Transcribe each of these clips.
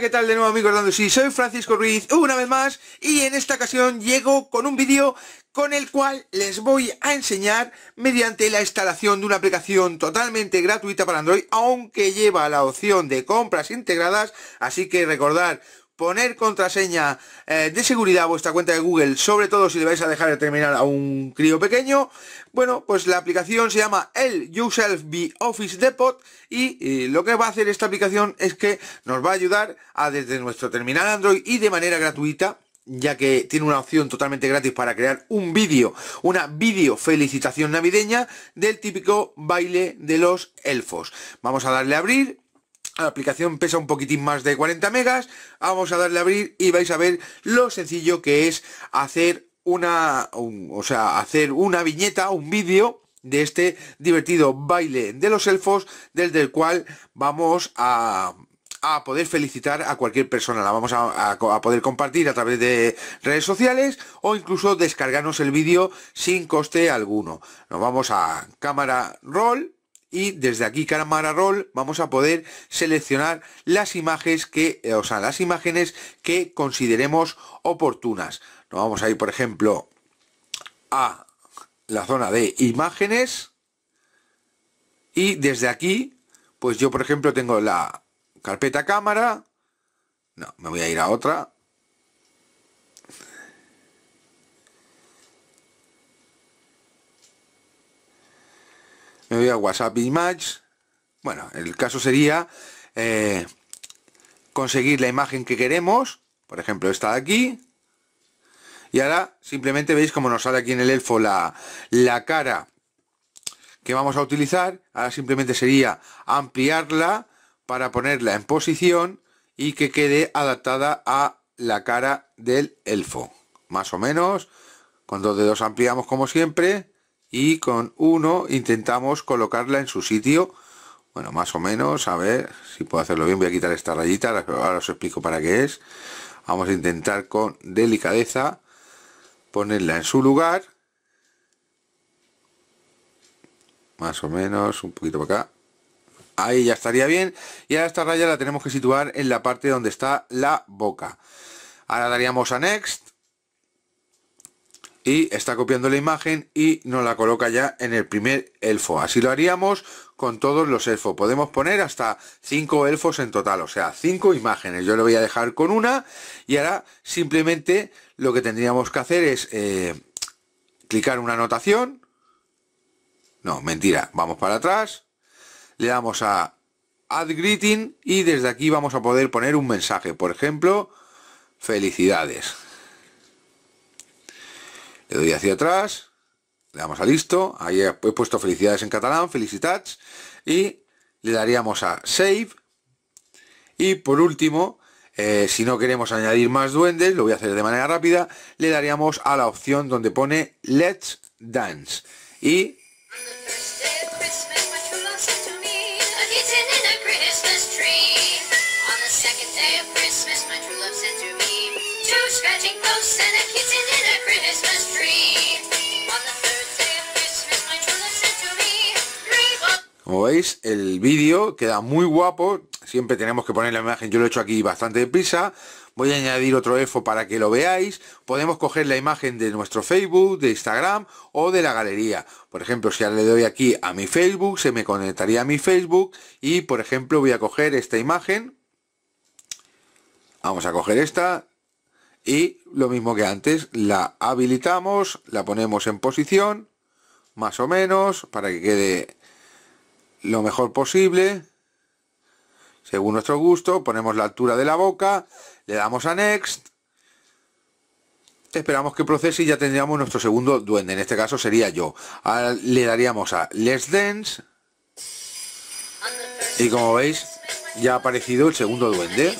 ¿qué tal? De nuevo, amigos Orlando. Sí, soy Francisco Ruiz una vez más y en esta ocasión llego con un vídeo con el cual les voy a enseñar mediante la instalación de una aplicación totalmente gratuita para Android, aunque lleva la opción de compras integradas, así que recordar poner contraseña eh, de seguridad a vuestra cuenta de Google, sobre todo si le vais a dejar de terminar a un crío pequeño. Bueno, pues la aplicación se llama el Yourself Be Office Depot y, y eh, lo que va a hacer esta aplicación es que nos va a ayudar a desde nuestro terminal Android y de manera gratuita ya que tiene una opción totalmente gratis para crear un vídeo, una vídeo felicitación navideña del típico baile de los elfos. Vamos a darle a abrir la aplicación pesa un poquitín más de 40 megas. Vamos a darle a abrir y vais a ver lo sencillo que es hacer una, o sea, hacer una viñeta, un vídeo de este divertido baile de los elfos, desde el cual vamos a, poder felicitar a cualquier persona. La vamos a, poder compartir a través de redes sociales o incluso descargarnos el vídeo sin coste alguno. Nos vamos a cámara roll y desde aquí cámara Roll vamos a poder seleccionar las imágenes que, eh, o las imágenes que consideremos oportunas. Nos vamos a ir, por ejemplo, a la zona de imágenes y desde aquí, pues yo por ejemplo tengo la carpeta cámara, no, me voy a ir a otra, me voy a WhatsApp Image. Bueno, el caso sería eh, conseguir la imagen que queremos, por ejemplo esta de aquí. Y ahora simplemente veis como nos sale aquí en el elfo la, la cara que vamos a utilizar. Ahora simplemente sería ampliarla para ponerla en posición y que quede adaptada a la cara del elfo. Más o menos, con dos dedos ampliamos como siempre y con 1 intentamos colocarla en su sitio bueno más o menos a ver si puedo hacerlo bien voy a quitar esta rayita ahora os explico para qué es vamos a intentar con delicadeza ponerla en su lugar más o menos un poquito para acá ahí ya estaría bien y ahora esta raya la tenemos que situar en la parte donde está la boca ahora daríamos a next y está copiando la imagen y nos la coloca ya en el primer elfo. Así lo haríamos con todos los elfos. Podemos poner hasta 5 elfos en total, o sea, cinco imágenes. Yo lo voy a dejar con una y ahora simplemente lo que tendríamos que hacer es eh, clicar una anotación. No, mentira, vamos para atrás. Le damos a Add Greeting y desde aquí vamos a poder poner un mensaje. Por ejemplo, felicidades le doy hacia atrás, le damos a listo, ahí he puesto felicidades en catalán, felicitats, y le daríamos a save, y por último, eh, si no queremos añadir más duendes, lo voy a hacer de manera rápida, le daríamos a la opción donde pone Let's Dance, y Como veis, el vídeo queda muy guapo. Siempre tenemos que poner la imagen. Yo lo he hecho aquí bastante deprisa. Voy a añadir otro EFO para que lo veáis. Podemos coger la imagen de nuestro Facebook, de Instagram o de la galería. Por ejemplo, si le doy aquí a mi Facebook, se me conectaría a mi Facebook. Y, por ejemplo, voy a coger esta imagen. Vamos a coger esta. Y lo mismo que antes, la habilitamos, la ponemos en posición, más o menos, para que quede lo mejor posible, según nuestro gusto, ponemos la altura de la boca, le damos a Next, esperamos que procese y ya tendríamos nuestro segundo duende, en este caso sería yo. le daríamos a less dense y como veis, ya ha aparecido el segundo duende.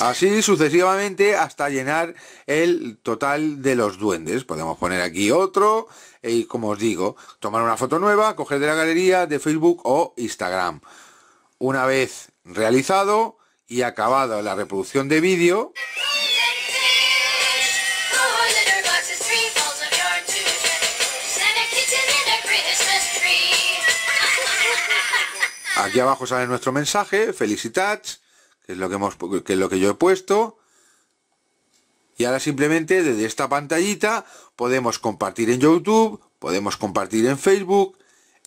Así sucesivamente hasta llenar el total de los duendes. Podemos poner aquí otro y como os digo, tomar una foto nueva, coger de la galería, de Facebook o Instagram. Una vez realizado y acabada la reproducción de vídeo, Aquí abajo sale nuestro mensaje, felicitats, que es lo que, hemos, lo que yo he puesto. Y ahora simplemente desde esta pantallita podemos compartir en YouTube, podemos compartir en Facebook,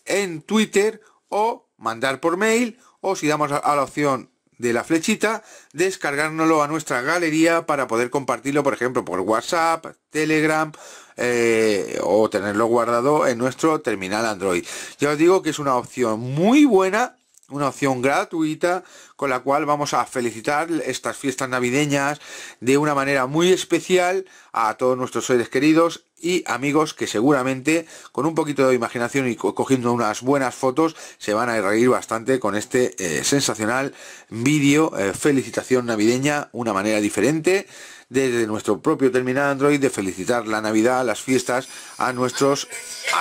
en Twitter o mandar por mail o si damos a la opción de la flechita, descargárnoslo a nuestra galería para poder compartirlo, por ejemplo, por WhatsApp, Telegram eh, o tenerlo guardado en nuestro terminal Android. Ya os digo que es una opción muy buena una opción gratuita con la cual vamos a felicitar estas fiestas navideñas de una manera muy especial a todos nuestros seres queridos y amigos que seguramente con un poquito de imaginación y cogiendo unas buenas fotos se van a reír bastante con este eh, sensacional vídeo eh, felicitación navideña una manera diferente desde nuestro propio terminal Android de felicitar la Navidad, las fiestas a nuestros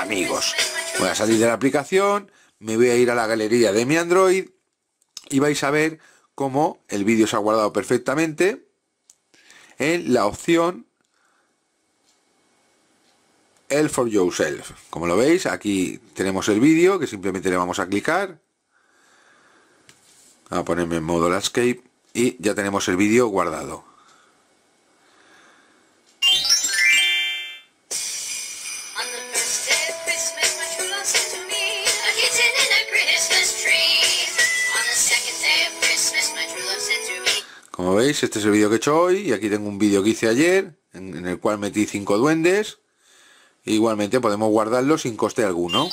amigos. Voy a salir de la aplicación me voy a ir a la galería de mi Android y vais a ver cómo el vídeo se ha guardado perfectamente en la opción el for yourself. Como lo veis, aquí tenemos el vídeo que simplemente le vamos a clicar. A ponerme en modo landscape y ya tenemos el vídeo guardado. Como veis, este es el vídeo que he hecho hoy y aquí tengo un vídeo que hice ayer en, el cual metí cinco duendes. Igualmente podemos guardarlo sin coste alguno.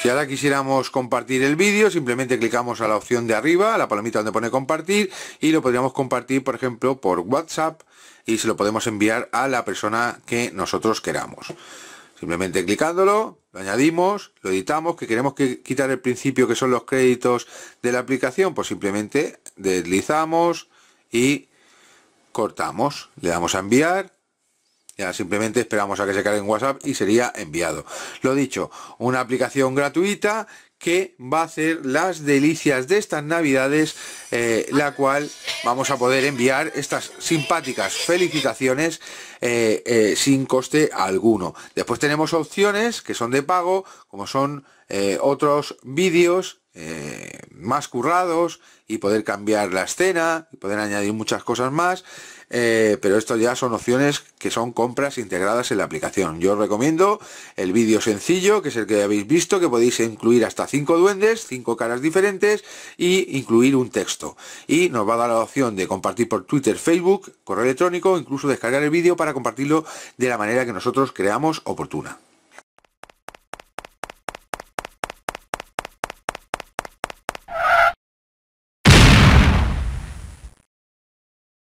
Si ahora quisiéramos compartir el vídeo, simplemente clicamos a la opción de arriba, a la palomita donde pone compartir, y lo podríamos compartir, por ejemplo, por WhatsApp, y se lo podemos enviar a la persona que nosotros queramos. Simplemente clicándolo, lo añadimos, lo editamos, que queremos que quitar el principio que son los créditos de la aplicación, pues simplemente deslizamos y cortamos, le damos a enviar simplemente esperamos a que se cargue en WhatsApp y sería enviado. Lo dicho, una aplicación gratuita que va a hacer las delicias de estas navidades, eh, la cual vamos a poder enviar estas simpáticas felicitaciones eh, eh, sin coste alguno. Después tenemos opciones que son de pago, como son otros vídeos más currados y poder cambiar la escena y poder añadir muchas cosas más eh, pero esto ya son opciones que son compras integradas en la aplicación yo os recomiendo el vídeo sencillo que es el que habéis visto que podéis incluir hasta cinco duendes cinco caras diferentes y incluir un texto y nos va a dar la opción de compartir por twitter facebook correo electrónico incluso descargar el vídeo para compartirlo de la manera que nosotros creamos oportuna